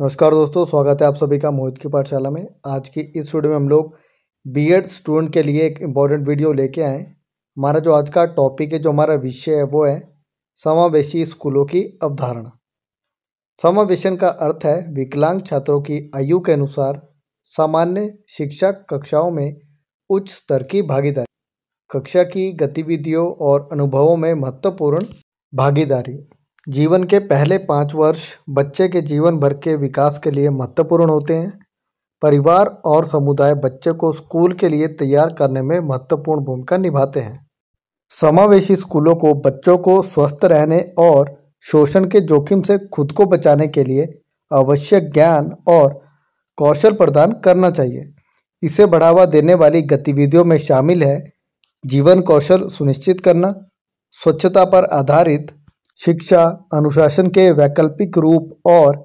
नमस्कार दोस्तों स्वागत है आप सभी का मोहित की पाठशाला में आज की इस वीडियो में हम लोग बीएड स्टूडेंट के लिए एक इम्पॉर्टेंट वीडियो लेके आए हमारा जो आज का टॉपिक है जो हमारा विषय है वो है समावेशी स्कूलों की अवधारणा समावेशन का अर्थ है विकलांग छात्रों की आयु के अनुसार सामान्य शिक्षा कक्षाओं में उच्च स्तर की भागीदारी कक्षा की गतिविधियों और अनुभवों में महत्वपूर्ण भागीदारी जीवन के पहले पाँच वर्ष बच्चे के जीवन भर के विकास के लिए महत्वपूर्ण होते हैं परिवार और समुदाय बच्चे को स्कूल के लिए तैयार करने में महत्वपूर्ण भूमिका निभाते हैं समावेशी स्कूलों को बच्चों को स्वस्थ रहने और शोषण के जोखिम से खुद को बचाने के लिए आवश्यक ज्ञान और कौशल प्रदान करना चाहिए इसे बढ़ावा देने वाली गतिविधियों में शामिल है जीवन कौशल सुनिश्चित करना स्वच्छता पर आधारित शिक्षा अनुशासन के वैकल्पिक रूप और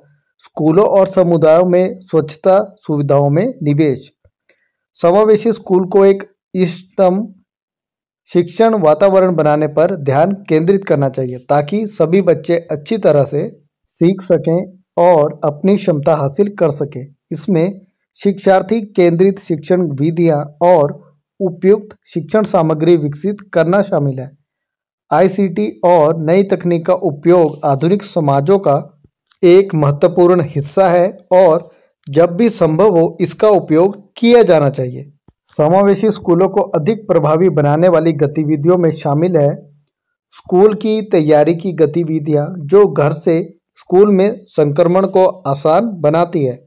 स्कूलों और समुदायों में स्वच्छता सुविधाओं में निवेश समावेशी स्कूल को एक इष्टतम शिक्षण वातावरण बनाने पर ध्यान केंद्रित करना चाहिए ताकि सभी बच्चे अच्छी तरह से सीख सकें और अपनी क्षमता हासिल कर सकें इसमें शिक्षार्थी केंद्रित शिक्षण विधियां और उपयुक्त शिक्षण सामग्री विकसित करना शामिल है आईसीटी और नई तकनीक का उपयोग आधुनिक समाजों का एक महत्वपूर्ण हिस्सा है और जब भी संभव हो इसका उपयोग किया जाना चाहिए समावेशी स्कूलों को अधिक प्रभावी बनाने वाली गतिविधियों में शामिल है स्कूल की तैयारी की गतिविधियां जो घर से स्कूल में संक्रमण को आसान बनाती है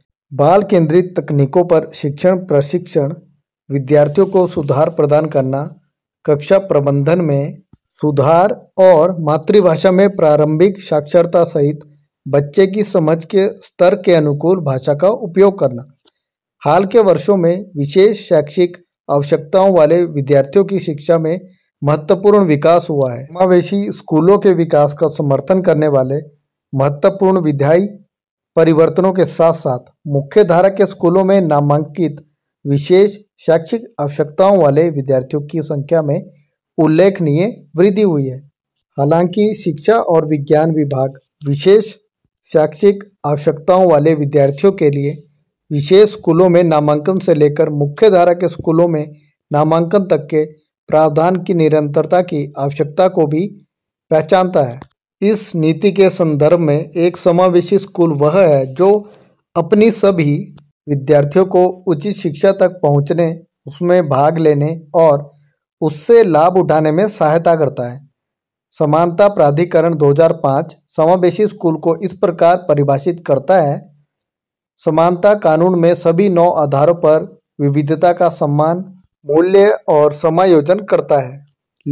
बाल केंद्रित तकनीकों पर शिक्षण प्रशिक्षण विद्यार्थियों को सुधार प्रदान करना कक्षा प्रबंधन में सुधार और मातृभाषा में प्रारंभिक साक्षरता सहित बच्चे की समझ के स्तर के अनुकूल भाषा का उपयोग करना हाल के वर्षों में विशेष शैक्षिक आवश्यकताओं वाले विद्यार्थियों की शिक्षा में महत्वपूर्ण विकास हुआ है समावेशी स्कूलों के विकास का समर्थन करने वाले महत्वपूर्ण विधायी परिवर्तनों के साथ साथ मुख्य धारा के स्कूलों में नामांकित विशेष शैक्षिक आवश्यकताओं वाले विद्यार्थियों की संख्या में उल्लेखनीय वृद्धि हुई है हालांकि शिक्षा और विज्ञान विभाग विशेष शैक्षिक आवश्यकताओं वाले विद्यार्थियों के लिए विशेष स्कूलों में नामांकन से लेकर मुख्य धारा के स्कूलों में नामांकन तक के प्रावधान की निरंतरता की आवश्यकता को भी पहचानता है इस नीति के संदर्भ में एक समावेशी स्कूल वह है जो अपनी सभी विद्यार्थियों को उचित शिक्षा तक पहुंचने उसमें भाग लेने और उससे लाभ उठाने में सहायता करता है समानता प्राधिकरण 2005 समावेशी स्कूल को इस प्रकार परिभाषित करता है समानता कानून में सभी नौ आधारों पर विविधता का सम्मान मूल्य और समायोजन करता है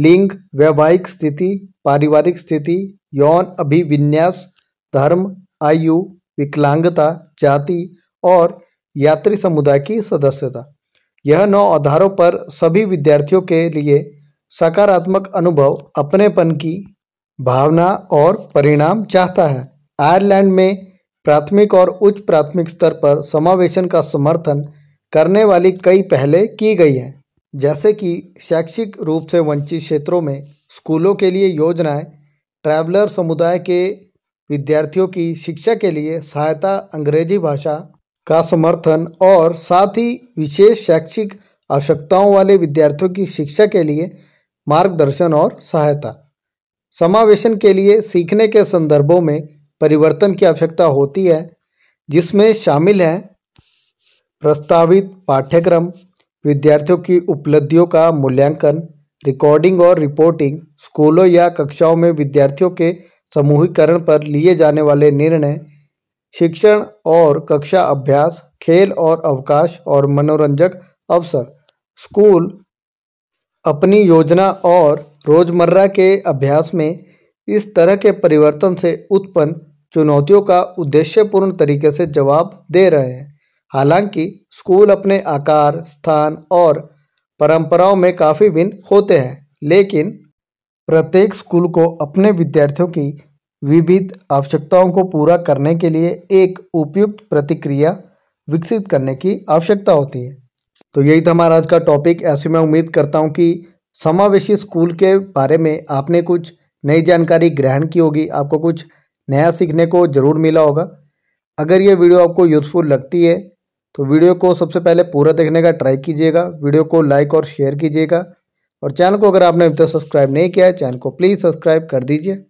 लिंग वैवाहिक स्थिति पारिवारिक स्थिति यौन अभिविन्यास धर्म आयु विकलांगता जाति और यात्री समुदाय की सदस्यता यह नौ आधारों पर सभी विद्यार्थियों के लिए सकारात्मक अनुभव अपनेपन की भावना और परिणाम चाहता है आयरलैंड में प्राथमिक और उच्च प्राथमिक स्तर पर समावेशन का समर्थन करने वाली कई पहले की गई हैं जैसे कि शैक्षिक रूप से वंचित क्षेत्रों में स्कूलों के लिए योजनाएं ट्रैवलर समुदाय के विद्यार्थियों की शिक्षा के लिए सहायता अंग्रेजी भाषा का समर्थन और साथ ही विशेष शैक्षिक आवश्यकताओं वाले विद्यार्थियों की शिक्षा के लिए मार्गदर्शन और सहायता समावेशन के लिए सीखने के संदर्भों में परिवर्तन की आवश्यकता होती है जिसमें शामिल है प्रस्तावित पाठ्यक्रम विद्यार्थियों की उपलब्धियों का मूल्यांकन रिकॉर्डिंग और रिपोर्टिंग स्कूलों या कक्षाओं में विद्यार्थियों के समूहीकरण पर लिए जाने वाले निर्णय शिक्षण और कक्षा अभ्यास खेल और अवकाश और मनोरंजक अवसर स्कूल अपनी योजना और रोजमर्रा के अभ्यास में इस तरह के परिवर्तन से उत्पन्न चुनौतियों का उद्देश्यपूर्ण तरीके से जवाब दे रहे हैं हालांकि स्कूल अपने आकार स्थान और परंपराओं में काफ़ी भिन्न होते हैं लेकिन प्रत्येक स्कूल को अपने विद्यार्थियों की विविध आवश्यकताओं को पूरा करने के लिए एक उपयुक्त प्रतिक्रिया विकसित करने की आवश्यकता होती है तो यही था हमारा आज का टॉपिक ऐसे मैं उम्मीद करता हूँ कि समावेशी स्कूल के बारे में आपने कुछ नई जानकारी ग्रहण की होगी आपको कुछ नया सीखने को ज़रूर मिला होगा अगर ये वीडियो आपको यूज़फुल लगती है तो वीडियो को सबसे पहले पूरा देखने का ट्राई कीजिएगा वीडियो को लाइक और शेयर कीजिएगा और चैनल को अगर आपने अभी तक सब्सक्राइब नहीं किया है चैनल को प्लीज़ सब्सक्राइब कर दीजिए